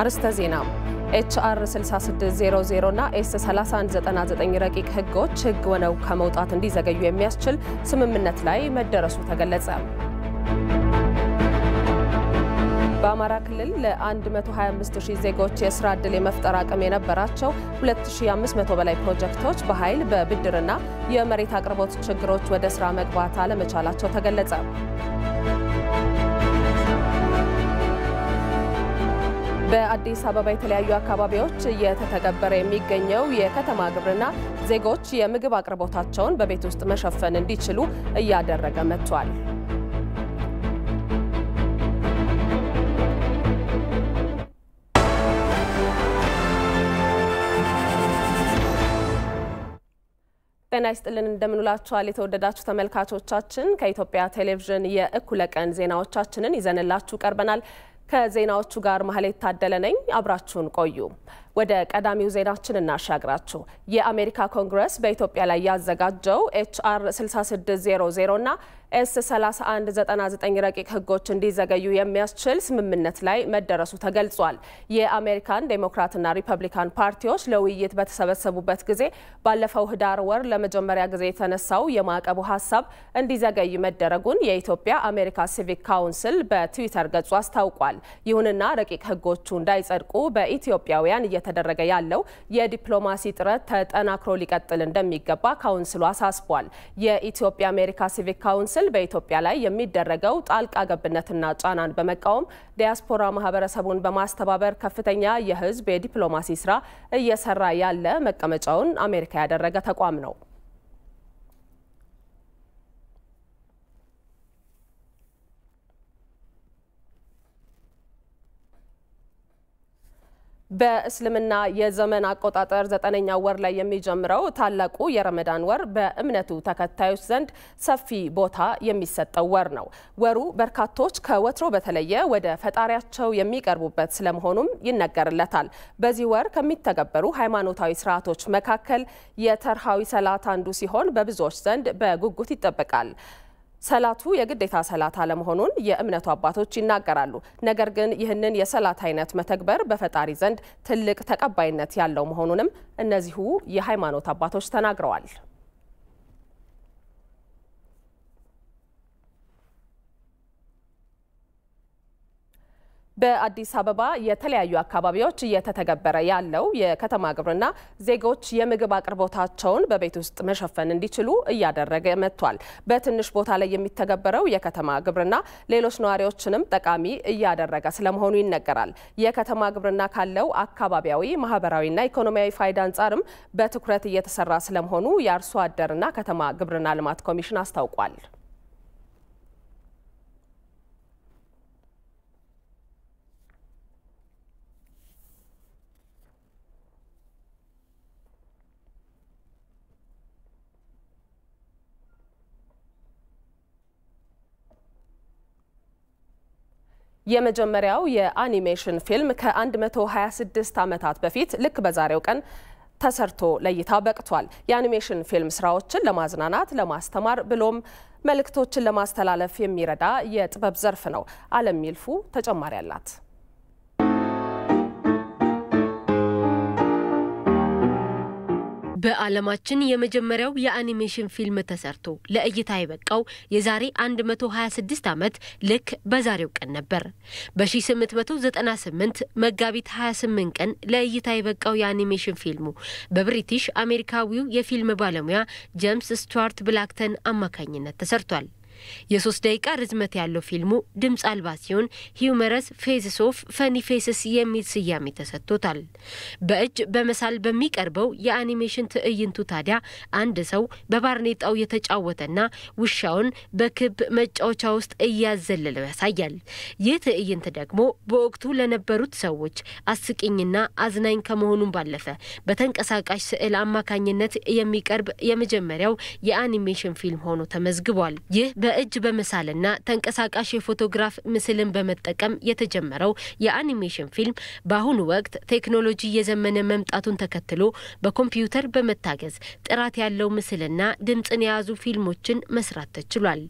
አርስተ ዜና ኤችአር 6600 ና ኤስ 3199 ረቂቅ ህጎች ህግ ሆነው ከመውጣት እንዲዘገዩ የሚያስችል ስምምነት ላይ መደረሱ ተገለጸ። በአማራ ክልል ለ125000 ዜጎች የስራ ዕድል የመፍጠር አቅም የነበራቸው 2500 በላይ ፕሮጀክቶች በኃይል በብድርና የመሬት አቅርቦት ችግሮች ወደ ስራ መግባት አለመቻላቸው ተገለጸ። በአዲስ አበባ የተለያዩ አካባቢዎች እየተተገበረ የሚገኘው የከተማ ግብርና ዜጎች የምግብ አቅርቦታቸውን በቤት ውስጥ መሸፈን እንዲችሉ እያደረገ መጥቷል። ጤና ይስጥልን እንደምንላችኋል፣ የተወደዳችሁ ተመልካቾቻችን ከኢትዮጵያ ቴሌቪዥን የእኩለ ቀን ዜናዎቻችንን ይዘንላችሁ ቀርበናል። ከዜናዎቹ ጋር መሀል ታደለ ነኝ። አብራችሁን ቆዩ። ወደ ቀዳሚው ዜናችን እናሻግራችሁ። የአሜሪካ ኮንግረስ በኢትዮጵያ ላይ ያዘጋጀው ኤችአር 6600 እና ኤስ 3199 ረቂቅ ህጎች እንዲዘገዩ የሚያስችል ስምምነት ላይ መደረሱ ተገልጿል። የአሜሪካን ዴሞክራትና ሪፐብሊካን ፓርቲዎች ለውይይት በተሰበሰቡበት ጊዜ ባለፈው ህዳር ወር ለመጀመሪያ ጊዜ የተነሳው የማዕቀቡ ሀሳብ እንዲዘገይ መደረጉን የኢትዮጵያ አሜሪካ ሲቪክ ካውንስል በትዊተር ገጹ አስታውቋል። ይሁንና ረቂቅ ህጎቹ እንዳይጸድቁ በኢትዮጵያውያን እየ እየተደረገ ያለው የዲፕሎማሲ ጥረት ተጠናክሮ ሊቀጥል እንደሚገባ ካውንስሉ አሳስቧል። የኢትዮጵያ አሜሪካ ሲቪክ ካውንስል በኢትዮጵያ ላይ የሚደረገው ጣልቃ ገብነትና ጫናን በመቃወም ዲያስፖራ ማህበረሰቡን በማስተባበር ከፍተኛ የህዝብ የዲፕሎማሲ ስራ እየሰራ ያለ መቀመጫውን አሜሪካ ያደረገ ተቋም ነው። በእስልምና የዘመን አቆጣጠር ዘጠነኛ ወር ላይ የሚጀምረው ታላቁ የረመዳን ወር በእምነቱ ተከታዮች ዘንድ ሰፊ ቦታ የሚሰጠው ወር ነው። ወሩ በርካቶች ከወትሮ በተለየ ወደ ፈጣሪያቸው የሚቀርቡበት ስለመሆኑም ይነገርለታል። በዚህ ወር ከሚተገበሩ ሃይማኖታዊ ስርዓቶች መካከል የተርሃዊ ሰላት አንዱ ሲሆን በብዙዎች ዘንድ በጉጉት ይጠበቃል። ሰላቱ የግዴታ ሰላት አለመሆኑን የእምነቱ አባቶች ይናገራሉ። ነገር ግን ይህንን የሰላት አይነት መተግበር በፈጣሪ ዘንድ ትልቅ ተቀባይነት ያለው መሆኑንም እነዚሁ የሃይማኖት አባቶች ተናግረዋል። በአዲስ አበባ የተለያዩ አካባቢዎች እየተተገበረ ያለው የከተማ ግብርና ዜጎች የምግብ አቅርቦታቸውን በቤት ውስጥ መሸፈን እንዲችሉ እያደረገ መጥቷል። በትንሽ ቦታ ላይ የሚተገበረው የከተማ ግብርና ሌሎች ነዋሪዎችንም ጠቃሚ እያደረገ ስለመሆኑ ይነገራል። የከተማ ግብርና ካለው አካባቢያዊ፣ ማህበራዊና ኢኮኖሚያዊ ፋይዳ አንጻርም በትኩረት እየተሰራ ስለመሆኑ የአርሶ አደርና ከተማ ግብርና ልማት ኮሚሽን አስታውቋል። የመጀመሪያው የአኒሜሽን ፊልም ከ126 ዓመታት በፊት ልክ በዛሬው ቀን ተሰርቶ ለእይታ በቅቷል። የአኒሜሽን ፊልም ስራዎችን ለማዝናናት፣ ለማስተማር ብሎም መልእክቶችን ለማስተላለፍ የሚረዳ የጥበብ ዘርፍ ነው። አለም ይልፉ ተጨማሪ አላት። በዓለማችን የመጀመሪያው የአኒሜሽን ፊልም ተሰርቶ ለእይታ የበቃው የዛሬ 126 ዓመት ልክ በዛሬው ቀን ነበር። በ1898 መጋቢት 28 ቀን ለእይታ የበቃው የአኒሜሽን ፊልሙ በብሪቲሽ አሜሪካዊው የፊልም ባለሙያ ጄምስ ስቱዋርት ብላክተን አማካኝነት ተሰርቷል። የሶስት ደቂቃ ርዝመት ያለው ፊልሙ ድምፅ አልባ ሲሆን ሂውመረስ ፌዝስ ኦፍ ፈኒ ፌስስ የሚል ስያሜ ተሰጥቶታል። በእጅ በመሳል በሚቀርበው የአኒሜሽን ትዕይንቱ ታዲያ አንድ ሰው በባርኔጣው የተጫወተና ውሻውን በክብ መጫወቻ ውስጥ እያዘለለው ያሳያል። ይህ ትዕይንት ደግሞ በወቅቱ ለነበሩት ሰዎች አስቂኝና አዝናኝ ከመሆኑን ባለፈ በተንቀሳቃሽ ስዕል አማካኝነት የሚቀርብ የመጀመሪያው የአኒሜሽን ፊልም ሆኖ ተመዝግቧል። ይህ በእጅ በመሳልና ተንቀሳቃሽ የፎቶግራፍ ምስልን በመጠቀም የተጀመረው የአኒሜሽን ፊልም በአሁኑ ወቅት ቴክኖሎጂ እየዘመነ መምጣቱን ተከትሎ በኮምፒውተር በመታገዝ ጥራት ያለው ምስልና ድምፅን የያዙ ፊልሞችን መስራት ተችሏል።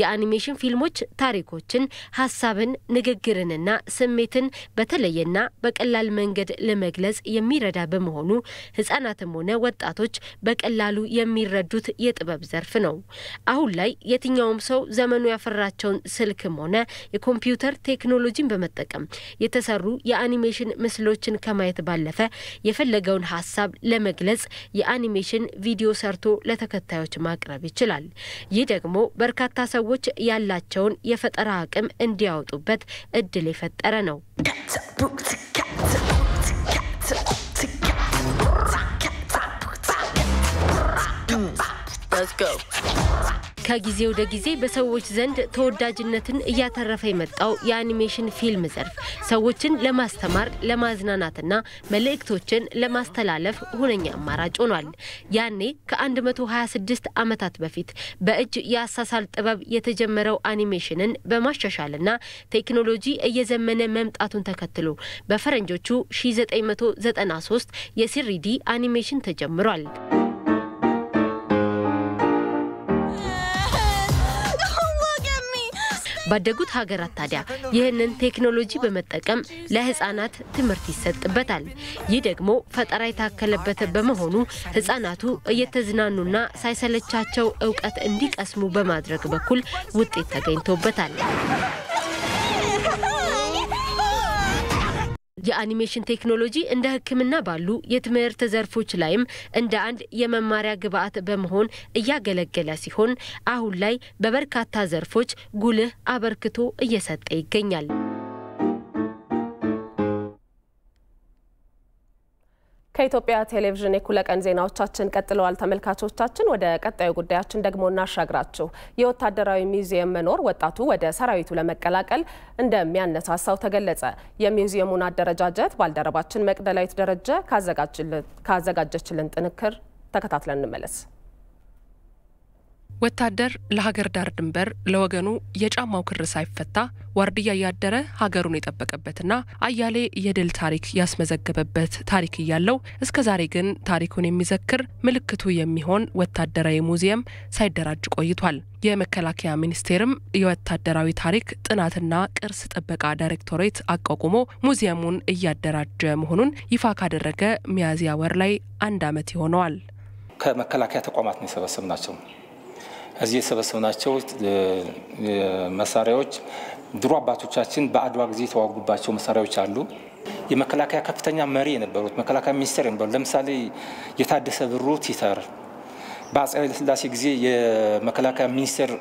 የአኒሜሽን ፊልሞች ታሪኮችን፣ ሀሳብን፣ ንግግርንና ስሜትን በተለየና በቀላል መንገድ ለመግለጽ የሚረዳ በመሆኑ ህጻናትም ሆነ ወጣቶች በቀላሉ የሚረዱት የጥበብ ዘርፍ ነው። አሁን ላይ የትኛውም ሰው ዘመኑ ያፈራቸውን ስልክም ሆነ የኮምፒውተር ቴክኖሎጂን በመጠቀም የተሰሩ የአኒሜሽን ምስሎችን ከማየት ባለፈ የፈለገውን ሀሳብ ለመግለጽ የአኒሜሽን ቪዲዮ ሰርቶ ለተከታዮች ማቅረብ ይችላል። ይህ ደግሞ በርካታ ሰዎች ያላቸውን የፈጠራ አቅም እንዲያወጡበት እድል የፈጠረ ነው። Let's go. ከጊዜ ወደ ጊዜ በሰዎች ዘንድ ተወዳጅነትን እያተረፈ የመጣው የአኒሜሽን ፊልም ዘርፍ ሰዎችን ለማስተማር ለማዝናናትና መልእክቶችን ለማስተላለፍ ሁነኛ አማራጭ ሆኗል። ያኔ ከ126 ዓመታት በፊት በእጅ የአሳሳል ጥበብ የተጀመረው አኒሜሽንን በማሻሻልና ቴክኖሎጂ እየዘመነ መምጣቱን ተከትሎ በፈረንጆቹ 1993 የሲሪዲ አኒሜሽን ተጀምሯል። ባደጉት ሀገራት ታዲያ ይህንን ቴክኖሎጂ በመጠቀም ለህጻናት ትምህርት ይሰጥበታል። ይህ ደግሞ ፈጠራ የታከለበት በመሆኑ ህጻናቱ እየተዝናኑና ሳይሰለቻቸው እውቀት እንዲቀስሙ በማድረግ በኩል ውጤት ተገኝቶበታል። የአኒሜሽን ቴክኖሎጂ እንደ ሕክምና ባሉ የትምህርት ዘርፎች ላይም እንደ አንድ የመማሪያ ግብዓት በመሆን እያገለገለ ሲሆን አሁን ላይ በበርካታ ዘርፎች ጉልህ አበርክቶ እየሰጠ ይገኛል። ከኢትዮጵያ ቴሌቪዥን የኩለ ቀን ዜናዎቻችን ቀጥለዋል። ተመልካቾቻችን ወደ ቀጣዩ ጉዳያችን ደግሞ እናሻግራችሁ። የወታደራዊ ሚውዚየም መኖር ወጣቱ ወደ ሰራዊቱ ለመቀላቀል እንደሚያነሳሳው ተገለጸ። የሚውዚየሙን አደረጃጀት ባልደረባችን መቅደላዊት ደረጀ ካዘጋጀችልን ጥንክር ተከታትለን እንመለስ። ወታደር ለሀገር ዳር ድንበር ለወገኑ የጫማው ክር ሳይፈታ ዋርድያ እያደረ ሀገሩን የጠበቀበትና አያሌ የድል ታሪክ ያስመዘገበበት ታሪክ እያለው እስከ ዛሬ ግን ታሪኩን የሚዘክር ምልክቱ የሚሆን ወታደራዊ ሙዚየም ሳይደራጅ ቆይቷል። የመከላከያ ሚኒስቴርም የወታደራዊ ታሪክ ጥናትና ቅርስ ጥበቃ ዳይሬክቶሬት አቋቁሞ ሙዚየሙን እያደራጀ መሆኑን ይፋ ካደረገ ሚያዝያ ወር ላይ አንድ ዓመት ይሆነዋል። ከመከላከያ ተቋማት ነው የሰበሰብናቸው እዚህ የሰበሰብናቸው መሳሪያዎች ድሮ አባቶቻችን በአድዋ ጊዜ የተዋጉባቸው መሳሪያዎች አሉ። የመከላከያ ከፍተኛ መሪ የነበሩት መከላከያ ሚኒስቴር የነበሩ ለምሳሌ የታደሰ ብሩ ቲተር፣ በአፄ ኃይለስላሴ ጊዜ የመከላከያ ሚኒስቴር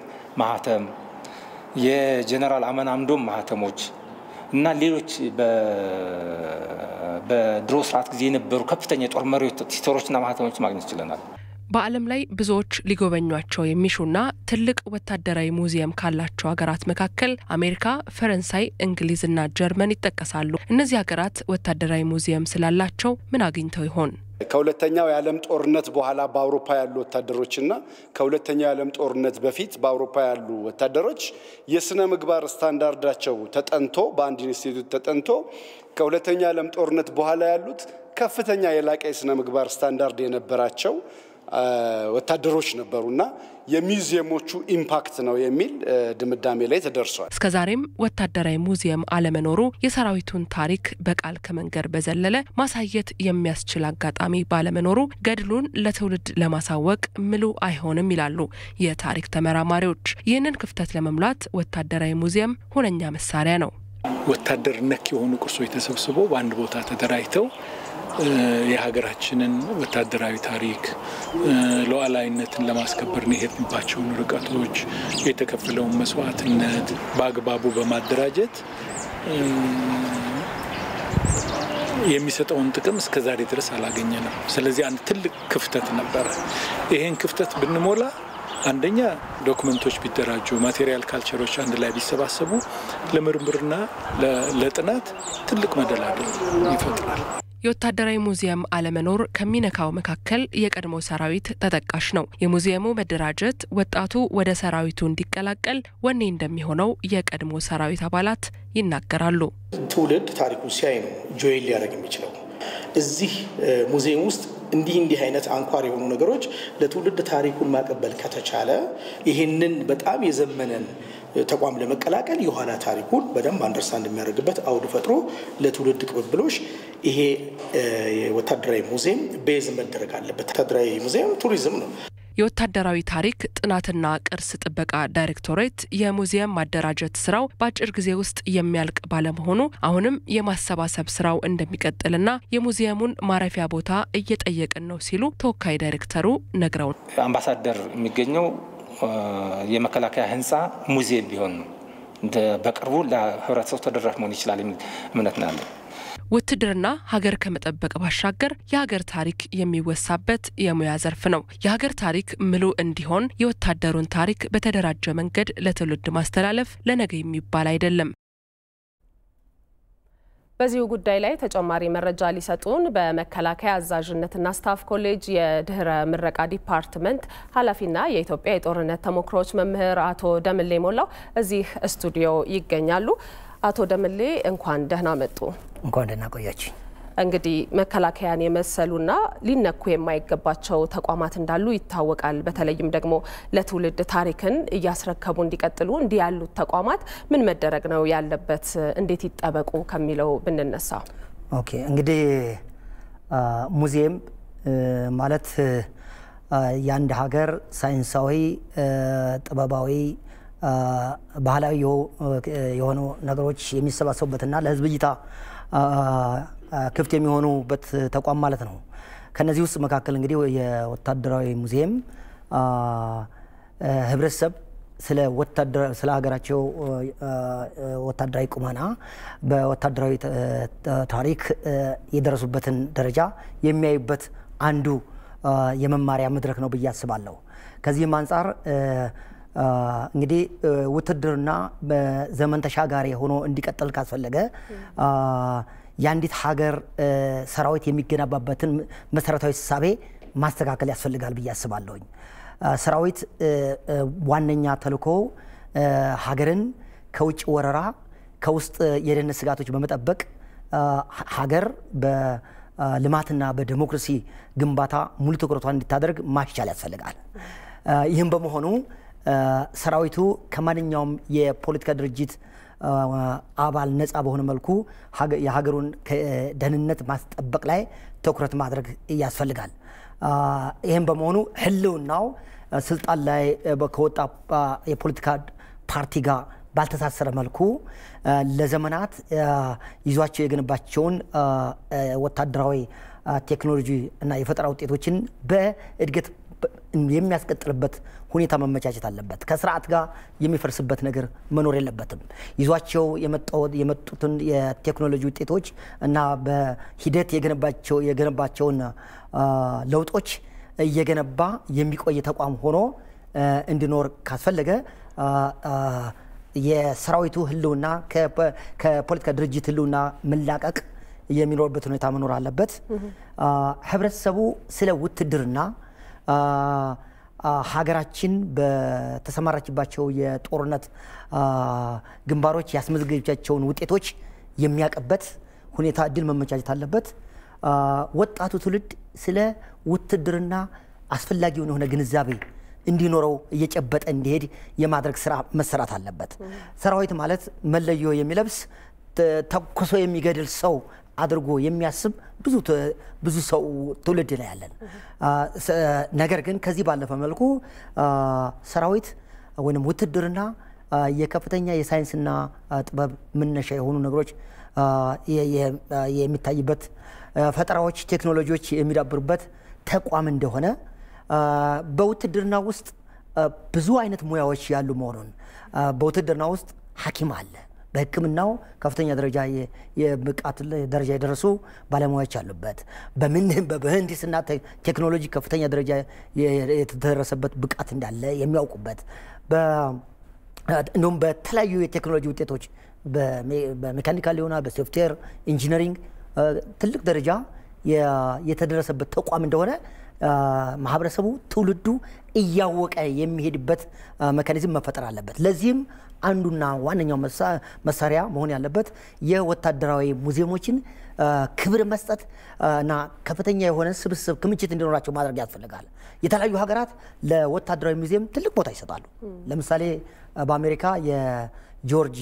ማህተም፣ የጀነራል አመን አምዶም ማህተሞች እና ሌሎች በድሮ ስርዓት ጊዜ የነበሩ ከፍተኛ የጦር መሪዎች ቲተሮችና ማህተሞች ማግኘት ችለናል። በዓለም ላይ ብዙዎች ሊጎበኟቸው የሚሹና ትልቅ ወታደራዊ ሙዚየም ካላቸው ሀገራት መካከል አሜሪካ፣ ፈረንሳይ፣ እንግሊዝና ጀርመን ይጠቀሳሉ። እነዚህ ሀገራት ወታደራዊ ሙዚየም ስላላቸው ምን አግኝተው ይሆን? ከሁለተኛው የዓለም ጦርነት በኋላ በአውሮፓ ያሉ ወታደሮችና ከሁለተኛው የዓለም ጦርነት በፊት በአውሮፓ ያሉ ወታደሮች የስነ ምግባር ስታንዳርዳቸው ተጠንቶ በአንድ ኢንስቲትዩት ተጠንቶ ከሁለተኛው የዓለም ጦርነት በኋላ ያሉት ከፍተኛ የላቀ የስነ ምግባር ስታንዳርድ የነበራቸው ወታደሮች ነበሩና የሚዚየሞቹ ኢምፓክት ነው የሚል ድምዳሜ ላይ ተደርሷል። እስከ ዛሬም ወታደራዊ ሙዚየም አለመኖሩ የሰራዊቱን ታሪክ በቃል ከመንገር በዘለለ ማሳየት የሚያስችል አጋጣሚ ባለመኖሩ ገድሉን ለትውልድ ለማሳወቅ ምሉ አይሆንም ይላሉ የታሪክ ተመራማሪዎች። ይህንን ክፍተት ለመሙላት ወታደራዊ ሙዚየም ሁነኛ መሳሪያ ነው። ወታደር ነክ የሆኑ ቅርሶች ተሰብስበው በአንድ ቦታ ተደራጅተው የሀገራችንን ወታደራዊ ታሪክ ሉዓላዊነትን ለማስከበር የሄድንባቸውን ርቀቶች፣ የተከፈለውን መስዋዕትነት በአግባቡ በማደራጀት የሚሰጠውን ጥቅም እስከ ዛሬ ድረስ አላገኘ ነው። ስለዚህ አንድ ትልቅ ክፍተት ነበረ። ይሄን ክፍተት ብንሞላ አንደኛ ዶክመንቶች ቢደራጁ፣ ማቴሪያል ካልቸሮች አንድ ላይ ቢሰባሰቡ ለምርምርና ለጥናት ትልቅ መደላደል ይፈጥራል። የወታደራዊ ሙዚየም አለመኖር ከሚነካው መካከል የቀድሞ ሰራዊት ተጠቃሽ ነው። የሙዚየሙ መደራጀት ወጣቱ ወደ ሰራዊቱ እንዲቀላቀል ወኔ እንደሚሆነው የቀድሞ ሰራዊት አባላት ይናገራሉ። ትውልድ ታሪኩን ሲያይ ነው ጆይን ሊያደርግ የሚችለው። እዚህ ሙዚየም ውስጥ እንዲህ እንዲህ አይነት አንኳር የሆኑ ነገሮች ለትውልድ ታሪኩን ማቀበል ከተቻለ ይህንን በጣም የዘመነን ተቋም ለመቀላቀል የኋላ ታሪኩን በደንብ አንደርስታንድ የሚያደርግበት አውድ ፈጥሮ ለትውልድ ቅብብሎች ይሄ ወታደራዊ ሙዚየም ቤዝ መደረግ አለበት። ወታደራዊ ሙዚየም ቱሪዝም ነው። የወታደራዊ ታሪክ ጥናትና ቅርስ ጥበቃ ዳይሬክቶሬት የሙዚየም ማደራጀት ስራው በአጭር ጊዜ ውስጥ የሚያልቅ ባለመሆኑ አሁንም የማሰባሰብ ስራው እንደሚቀጥልና የሙዚየሙን ማረፊያ ቦታ እየጠየቅን ነው ሲሉ ተወካይ ዳይሬክተሩ ነግረው አምባሳደር የሚገኘው የመከላከያ ህንፃ ሙዚየም ቢሆን ነው። በቅርቡ ለህብረተሰቡ ተደራሽ መሆን ይችላል የሚል እምነት ነው ያለን። ውትድርና ሀገር ከመጠበቅ ባሻገር የሀገር ታሪክ የሚወሳበት የሙያ ዘርፍ ነው። የሀገር ታሪክ ምሉ እንዲሆን የወታደሩን ታሪክ በተደራጀ መንገድ ለትውልድ ማስተላለፍ ለነገ የሚባል አይደለም። በዚሁ ጉዳይ ላይ ተጨማሪ መረጃ ሊሰጡን በመከላከያ አዛዥነትና ስታፍ ኮሌጅ የድህረ ምረቃ ዲፓርትመንት ኃላፊና የኢትዮጵያ የጦርነት ተሞክሮዎች መምህር አቶ ደምሌ ሞላው እዚህ ስቱዲዮ ይገኛሉ። አቶ ደምሌ እንኳን ደህና መጡ። እንኳን ደህና ቆያችሁ። እንግዲህ መከላከያን የመሰሉና ሊነኩ የማይገባቸው ተቋማት እንዳሉ ይታወቃል። በተለይም ደግሞ ለትውልድ ታሪክን እያስረከቡ እንዲቀጥሉ እንዲህ ያሉት ተቋማት ምን መደረግ ነው ያለበት፣ እንዴት ይጠበቁ ከሚለው ብንነሳ። ኦኬ እንግዲህ ሙዚየም ማለት የአንድ ሀገር ሳይንሳዊ ጥበባዊ ባህላዊ የሆኑ ነገሮች የሚሰባሰቡበትና ለህዝብ እይታ ክፍት የሚሆኑበት ተቋም ማለት ነው። ከነዚህ ውስጥ መካከል እንግዲህ የወታደራዊ ሙዚየም ህብረተሰብ ስለ ስለ ሀገራቸው ወታደራዊ ቁመና በወታደራዊ ታሪክ የደረሱበትን ደረጃ የሚያዩበት አንዱ የመማሪያ መድረክ ነው ብዬ አስባለሁ። ከዚህም አንጻር እንግዲህ ውትድርና በዘመን ተሻጋሪ ሆኖ እንዲቀጥል ካስፈለገ የአንዲት ሀገር ሰራዊት የሚገነባበትን መሰረታዊ ስሳቤ ማስተካከል ያስፈልጋል ብዬ አስባለሁኝ። ሰራዊት ዋነኛ ተልእኮ ሀገርን ከውጭ ወረራ፣ ከውስጥ የደህንነት ስጋቶች በመጠበቅ ሀገር በልማትና በዲሞክራሲ ግንባታ ሙሉ ትኩረቷን እንድታደርግ ማስቻል ያስፈልጋል። ይህም በመሆኑ ሰራዊቱ ከማንኛውም የፖለቲካ ድርጅት አባል ነፃ በሆነ መልኩ የሀገሩን ደህንነት ማስጠበቅ ላይ ትኩረት ማድረግ ያስፈልጋል። ይህም በመሆኑ ህልውናው ስልጣን ላይ ከወጣ የፖለቲካ ፓርቲ ጋር ባልተሳሰረ መልኩ ለዘመናት ይዟቸው የገነባቸውን ወታደራዊ ቴክኖሎጂ እና የፈጠራ ውጤቶችን በእድገት የሚያስቀጥልበት ሁኔታ መመቻቸት አለበት። ከስርዓት ጋር የሚፈርስበት ነገር መኖር የለበትም። ይዟቸው የመጡትን የቴክኖሎጂ ውጤቶች እና በሂደት የገነባቸውን ለውጦች እየገነባ የሚቆይ ተቋም ሆኖ እንዲኖር ካስፈለገ የሰራዊቱ ህልውና ከፖለቲካ ድርጅት ህልውና መላቀቅ የሚኖርበት ሁኔታ መኖር አለበት። ህብረተሰቡ ስለ ውትድርና ሀገራችን በተሰማራችባቸው የጦርነት ግንባሮች ያስመዘገበቻቸውን ውጤቶች የሚያቀበት ሁኔታ እድል መመቻቸት አለበት። ወጣቱ ትውልድ ስለ ውትድርና አስፈላጊውን የሆነ ግንዛቤ እንዲኖረው እየጨበጠ እንዲሄድ የማድረግ ስራ መሰራት አለበት። ሰራዊት ማለት መለዮ የሚለብስ ተኩሶ የሚገድል ሰው አድርጎ የሚያስብ ብዙ ብዙ ሰው ትውልድ ላይ ያለን። ነገር ግን ከዚህ ባለፈ መልኩ ሰራዊት ወይም ውትድርና የከፍተኛ የሳይንስና ጥበብ መነሻ የሆኑ ነገሮች የሚታይበት ፈጠራዎች፣ ቴክኖሎጂዎች የሚዳብሩበት ተቋም እንደሆነ በውትድርና ውስጥ ብዙ አይነት ሙያዎች ያሉ መሆኑን በውትድርና ውስጥ ሐኪም አለ፣ በሕክምናው ከፍተኛ ደረጃ የብቃት ደረጃ የደረሱ ባለሙያዎች አሉበት። በምህንድስና ቴክኖሎጂ ከፍተኛ ደረጃ የተደረሰበት ብቃት እንዳለ የሚያውቁበት እንዲሁም በተለያዩ የቴክኖሎጂ ውጤቶች በሜካኒካል ሊሆና በሶፍትዌር ኢንጂነሪንግ ትልቅ ደረጃ የተደረሰበት ተቋም እንደሆነ ማህበረሰቡ ትውልዱ እያወቀ የሚሄድበት መካኒዝም መፈጠር አለበት። ለዚህም አንዱና ዋነኛው መሳሪያ መሆን ያለበት የወታደራዊ ሙዚየሞችን ክብር መስጠት እና ከፍተኛ የሆነ ስብስብ ክምችት እንዲኖራቸው ማድረግ ያስፈልጋል። የተለያዩ ሀገራት ለወታደራዊ ሙዚየም ትልቅ ቦታ ይሰጣሉ። ለምሳሌ በአሜሪካ የጆርጅ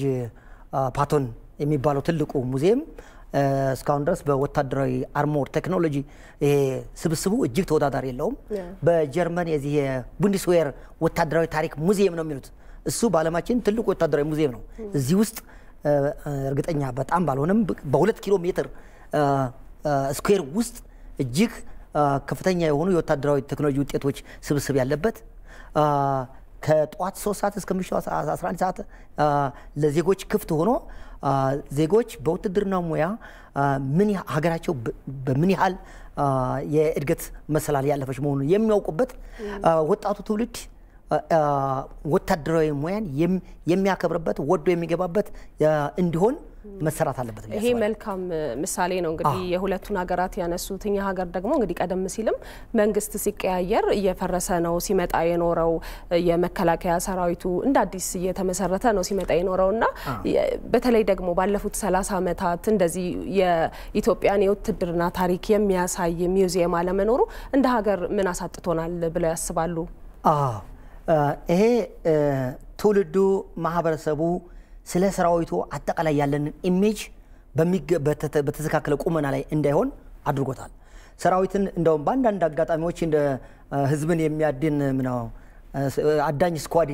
ፓቶን የሚባለው ትልቁ ሙዚየም እስካሁን ድረስ በወታደራዊ አርሞር ቴክኖሎጂ ስብስቡ እጅግ ተወዳዳሪ የለውም። በጀርመን የዚህ የቡንዲስዌር ወታደራዊ ታሪክ ሙዚየም ነው የሚሉት። እሱ በዓለማችን ትልቁ ወታደራዊ ሙዚየም ነው። እዚህ ውስጥ እርግጠኛ በጣም ባልሆነም በሁለት ኪሎ ሜትር ስኩዌር ውስጥ እጅግ ከፍተኛ የሆኑ የወታደራዊ ቴክኖሎጂ ውጤቶች ስብስብ ያለበት ከጠዋት ሶስት ሰዓት እስከ ምሽቱ 11 ሰዓት ለዜጎች ክፍት ሆኖ ዜጎች በውትድርና ሙያ ምን ሀገራቸው በምን ያህል የእድገት መሰላል ያለፈች መሆኑን የሚያውቁበት ወጣቱ ትውልድ ወታደራዊ ሙያን የሚያከብርበት ወዶ የሚገባበት እንዲሆን መሰራት አለበት። ይሄ መልካም ምሳሌ ነው እንግዲህ የሁለቱን ሀገራት ያነሱት። እኛ ሀገር ደግሞ እንግዲህ ቀደም ሲልም መንግስት ሲቀያየር እየፈረሰ ነው ሲመጣ የኖረው የመከላከያ ሰራዊቱ እንደ አዲስ እየተመሰረተ ነው ሲመጣ የኖረው እና በተለይ ደግሞ ባለፉት ሰላሳ አመታት እንደዚህ የኢትዮጵያን የውትድርና ታሪክ የሚያሳይ ሚውዚየም አለመኖሩ እንደ ሀገር ምን አሳጥቶናል ብለው ያስባሉ? ይሄ ትውልዱ ማህበረሰቡ ስለ ሰራዊቱ አጠቃላይ ያለንን ኢሜጅ በተስተካከለ ቁመና ላይ እንዳይሆን አድርጎታል። ሰራዊትን እንደውም በአንዳንድ አጋጣሚዎች እንደ ህዝብን የሚያድን ምነው አዳኝ ስኳድ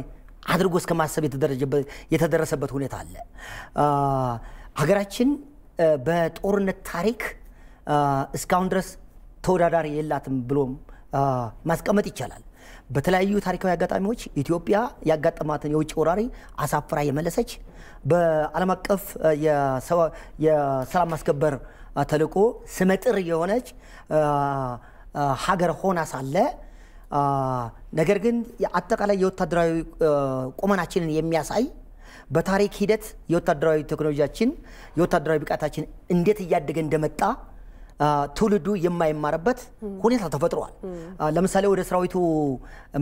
አድርጎ እስከ ማሰብ የተደረሰበት ሁኔታ አለ። ሀገራችን በጦርነት ታሪክ እስካሁን ድረስ ተወዳዳሪ የላትም ብሎም ማስቀመጥ ይቻላል። በተለያዩ ታሪካዊ አጋጣሚዎች ኢትዮጵያ ያጋጠማትን የውጭ ወራሪ አሳፍራ የመለሰች በዓለም አቀፍ የሰላም ማስከበር ተልዕኮ ስመጥር የሆነች ሀገር ሆና ሳለ ነገር ግን አጠቃላይ የወታደራዊ ቁመናችንን የሚያሳይ በታሪክ ሂደት የወታደራዊ ቴክኖሎጂያችን የወታደራዊ ብቃታችን እንዴት እያደገ እንደመጣ ትውልዱ የማይማርበት ሁኔታ ተፈጥሯል። ለምሳሌ ወደ ሰራዊቱ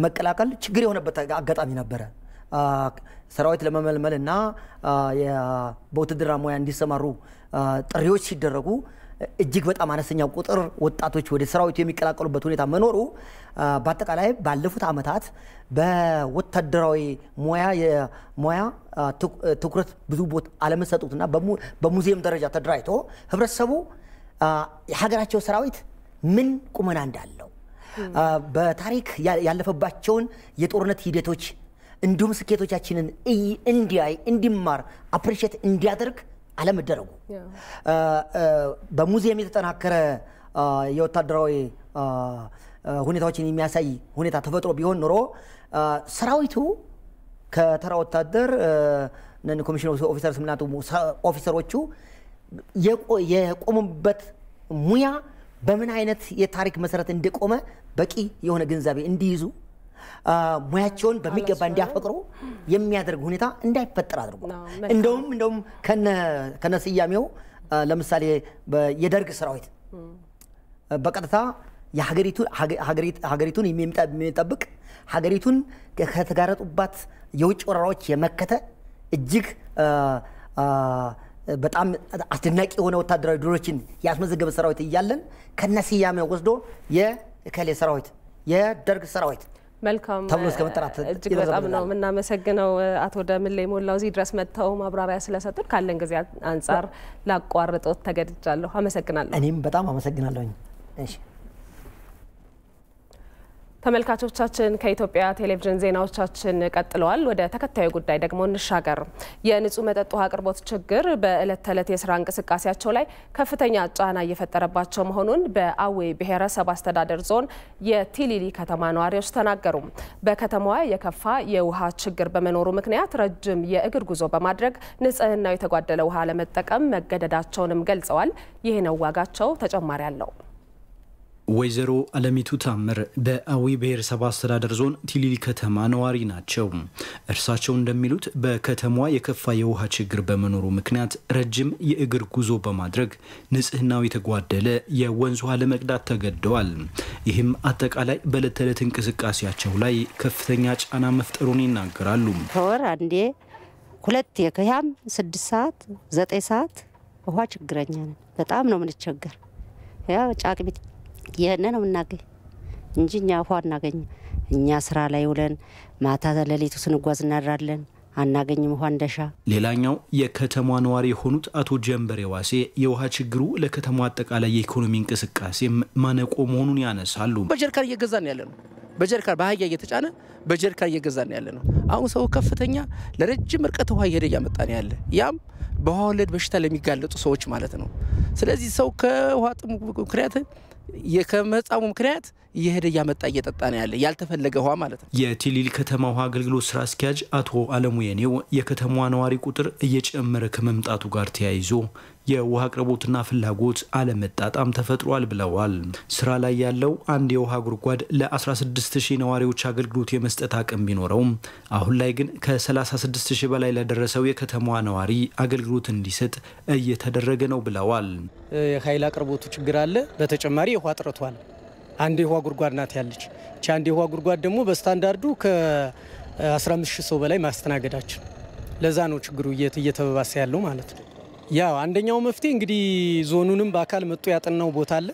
መቀላቀል ችግር የሆነበት አጋጣሚ ነበረ። ሰራዊት ለመመልመል እና በውትድርና ሙያ እንዲሰማሩ ጥሪዎች ሲደረጉ እጅግ በጣም አነስተኛ ቁጥር ወጣቶች ወደ ሰራዊቱ የሚቀላቀሉበት ሁኔታ መኖሩ በአጠቃላይ ባለፉት ዓመታት በወታደራዊ ሙያ ሙያ ትኩረት ብዙ ቦታ አለመሰጡትና በሙዚየም ደረጃ ተደራጅቶ ህብረተሰቡ የሀገራቸው ሰራዊት ምን ቁመና እንዳለው በታሪክ ያለፈባቸውን የጦርነት ሂደቶች እንዲሁም ስኬቶቻችንን እንዲያይ እንዲማር አፕሪሼት እንዲያደርግ አለመደረጉ በሙዚየም የተጠናከረ የወታደራዊ ሁኔታዎችን የሚያሳይ ሁኔታ ተፈጥሮ ቢሆን ኖሮ ሰራዊቱ ከተራ ወታደር ኮሚሽን ኦፊሰር ስምናቱ ኦፊሰሮቹ የቆሙበት ሙያ በምን አይነት የታሪክ መሰረት እንደቆመ በቂ የሆነ ግንዛቤ እንዲይዙ ሙያቸውን በሚገባ እንዲያፈቅሩ የሚያደርግ ሁኔታ እንዳይፈጠር አድርጓል። እንደውም እንደውም ከነ ስያሜው ለምሳሌ የደርግ ሰራዊት በቀጥታ ሀገሪቱን የሚጠብቅ ሀገሪቱን ከተጋረጡባት የውጭ ወረራዎች የመከተ እጅግ በጣም አስደናቂ የሆነ ወታደራዊ ድሎችን ያስመዘገበ ሰራዊት እያለን ከነ ስያሜ ወስዶ የእከሌ ሰራዊት የደርግ ሰራዊት መልካም ተብሎ እስከ መጠራት እጅግ በጣም ነው የምናመሰግነው አቶ ደምሌ ሞላው እዚህ ድረስ መጥተው ማብራሪያ ስለሰጡን። ካለን ጊዜ አንጻር ላቋርጦት ተገድጃለሁ። አመሰግናለሁ። እኔም በጣም አመሰግናለሁኝ። እሺ ተመልካቾቻችን ከኢትዮጵያ ቴሌቪዥን ዜናዎቻችን ቀጥለዋል። ወደ ተከታዩ ጉዳይ ደግሞ እንሻገር። የንጹህ መጠጥ ውሃ አቅርቦት ችግር በዕለት ተዕለት የስራ እንቅስቃሴያቸው ላይ ከፍተኛ ጫና እየፈጠረባቸው መሆኑን በአዌ ብሔረሰብ አስተዳደር ዞን የቲሊሊ ከተማ ነዋሪዎች ተናገሩ። በከተማዋ የከፋ የውሃ ችግር በመኖሩ ምክንያት ረጅም የእግር ጉዞ በማድረግ ንጽህናው የተጓደለ ውሃ ለመጠቀም መገደዳቸውንም ገልጸዋል። ይህ ነው ዋጋቸው። ተጨማሪ አለው ወይዘሮ አለሚቱ ታምር በአዊ ብሔረሰብ አስተዳደር ዞን ቲሊሊ ከተማ ነዋሪ ናቸው። እርሳቸው እንደሚሉት በከተማዋ የከፋ የውሃ ችግር በመኖሩ ምክንያት ረጅም የእግር ጉዞ በማድረግ ንጽህናው የተጓደለ የወንዝ ውሃ ለመቅዳት ተገደዋል። ይህም አጠቃላይ በዕለት ተዕለት እንቅስቃሴያቸው ላይ ከፍተኛ ጫና መፍጠሩን ይናገራሉ። ከወር አንዴ ሁለት የከያም ስድስት ሰዓት ዘጠኝ ሰዓት ውሃ ችግረኛ ነን። በጣም ነው ምንቸገር ጫቅሚት ይህን ነው የምናገኝ እንጂ እኛ ውሃ አናገኝም። እኛ ስራ ላይ ውለን ማታ ለሌቱ ስንጓዝ እናድራለን። አናገኝም ውሃ እንደሻ። ሌላኛው የከተማ ነዋሪ የሆኑት አቶ ጀንበሬ ዋሴ የውሃ ችግሩ ለከተማ አጠቃላይ የኢኮኖሚ እንቅስቃሴም ማነቆ መሆኑን ያነሳሉ። በጀሪካን ነው ያለ ነው። በጀሪካን በአህያ እየተጫነ በጀሪካን ነው ያለ ነው። አሁን ሰው ከፍተኛ ለረጅም እርቀት ውሃ እየሄደ እያመጣ ነው ያለ ያም በውሃ ወለድ በሽታ ለሚጋለጡ ሰዎች ማለት ነው። ስለዚህ ሰው ከውሃ ጥሙ ምክንያት የከመጻሙ ምክንያት እየሄደ እያመጣ እየጠጣ ነው ያለ ያልተፈለገ ውሃ ማለት ነው። የቲሊሊ ከተማ ውሃ አገልግሎት ስራ አስኪያጅ አቶ አለሙ የኔው የከተማዋ ነዋሪ ቁጥር እየጨመረ ከመምጣቱ ጋር ተያይዞ የውሃ አቅርቦትና ፍላጎት አለመጣጣም ተፈጥሯል ብለዋል። ስራ ላይ ያለው አንድ የውሃ ጉድጓድ ለ16000 ነዋሪዎች አገልግሎት የመስጠት አቅም ቢኖረውም አሁን ላይ ግን ከ36000 በላይ ለደረሰው የከተማዋ ነዋሪ አገልግሎት እንዲሰጥ እየተደረገ ነው ብለዋል። የኃይል አቅርቦቱ ችግር አለ። በተጨማሪ የውሃ ጥረቷል አንድ የውሃ ጉድጓድ ናት ያለች። እቺ አንድ የውሃ ጉድጓድ ደግሞ በስታንዳርዱ ከ15 ሺህ ሰው በላይ ማስተናገዳችን፣ ለዛ ነው ችግሩ እየተበባሰ ያለው ማለት ነው። ያው አንደኛው መፍትሄ እንግዲህ ዞኑንም በአካል መጡ ያጠናው ቦታ አለ።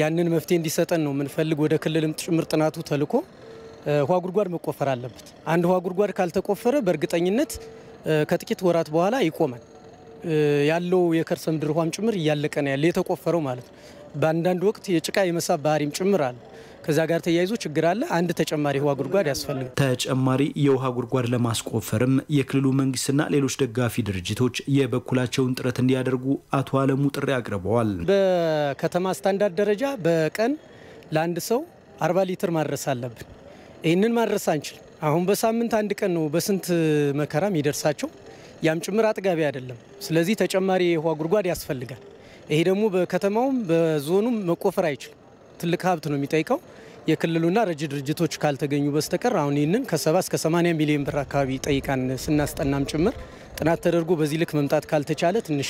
ያንን መፍትሄ እንዲሰጠን ነው የምንፈልግ። ወደ ክልልም ጭምር ጥናቱ ተልኮ ውሃ ጉድጓድ መቆፈር አለበት። አንድ ውሃ ጉድጓድ ካልተቆፈረ በእርግጠኝነት ከጥቂት ወራት በኋላ ይቆማል። ያለው የከርሰ ምድር ውሃም ጭምር እያለቀ ነው ያለ የተቆፈረው ማለት ነው። በአንዳንድ ወቅት የጭቃ የመሳብ ባህሪም ጭምር አለ። ከዛ ጋር ተያይዞ ችግር አለ። አንድ ተጨማሪ የውሃ ጉድጓድ ያስፈልጋል። ተጨማሪ የውሃ ጉድጓድ ለማስቆፈርም የክልሉ መንግስትና ሌሎች ደጋፊ ድርጅቶች የበኩላቸውን ጥረት እንዲያደርጉ አቶ አለሙ ጥሪ አቅርበዋል። በከተማ ስታንዳርድ ደረጃ በቀን ለአንድ ሰው አርባ ሊትር ማድረስ አለብን። ይህንን ማድረስ አንችልም። አሁን በሳምንት አንድ ቀን ነው በስንት መከራ የሚደርሳቸው። ያም ጭምር አጥጋቢ አይደለም። ስለዚህ ተጨማሪ የውሃ ጉድጓድ ያስፈልጋል። ይሄ ደግሞ በከተማውም በዞኑም መቆፈር አይችልም። ትልቅ ሀብት ነው የሚጠይቀው። የክልሉና ረጅ ድርጅቶች ካልተገኙ በስተቀር አሁን ይህንን ከሰባ እስከ 80 ሚሊዮን ብር አካባቢ ጠይቃን ስናስጠናም ጭምር ጥናት ተደርጎ በዚህ ልክ መምጣት ካልተቻለ ትንሽ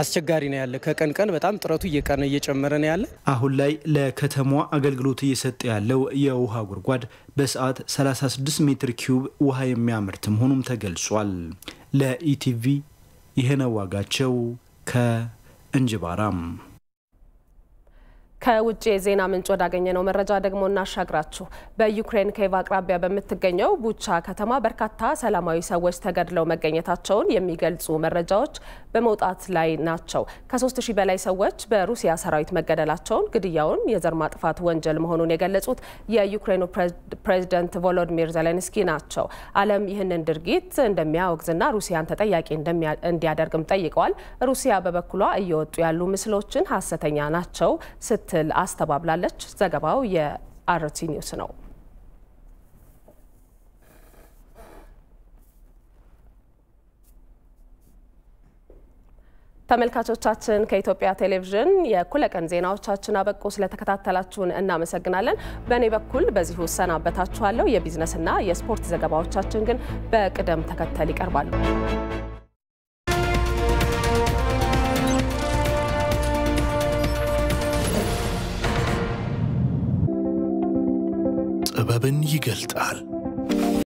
አስቸጋሪ ነው ያለ። ከቀን ቀን በጣም ጥረቱ እየቀነ እየጨመረ ነው ያለ። አሁን ላይ ለከተማዋ አገልግሎት እየሰጠ ያለው የውሃ ጉድጓድ በሰዓት 36 ሜትር ኪዩብ ውሃ የሚያመርት መሆኑም ተገልጿል። ለኢቲቪ ይሄነው ዋጋቸው ከ እንጅባራም። ከውጭ የዜና ምንጭ ነው መረጃ ደግሞ እናሻግራችሁ። በዩክሬን ኬቭ አቅራቢያ በምትገኘው ቡቻ ከተማ በርካታ ሰላማዊ ሰዎች ተገድለው መገኘታቸውን የሚገልጹ መረጃዎች በመውጣት ላይ ናቸው። ከ3000 በላይ ሰዎች በሩሲያ ሰራዊት መገደላቸውን፣ ግድያውን የዘር ማጥፋት ወንጀል መሆኑን የገለጹት የዩክሬኑ ፕሬዚደንት ቮሎዲሚር ዘሌንስኪ ናቸው። ዓለም ይህንን ድርጊት እንደሚያወግዝና ሩሲያን ተጠያቂ እንዲያደርግም ጠይቀዋል። ሩሲያ በበኩሏ እየወጡ ያሉ ምስሎችን ሀሰተኛ ናቸው ስትል አስተባብላለች። ዘገባው የአርቲ ኒውስ ነው። ተመልካቾቻችን ከኢትዮጵያ ቴሌቪዥን የኩለቀን ዜናዎቻችን አበቁ። ስለተከታተላችሁን እናመሰግናለን። በእኔ በኩል በዚሁ እሰናበታችኋለሁ። የቢዝነስና የስፖርት ዘገባዎቻችን ግን በቅደም ተከተል ይቀርባሉ። ጥበብን ይገልጣል።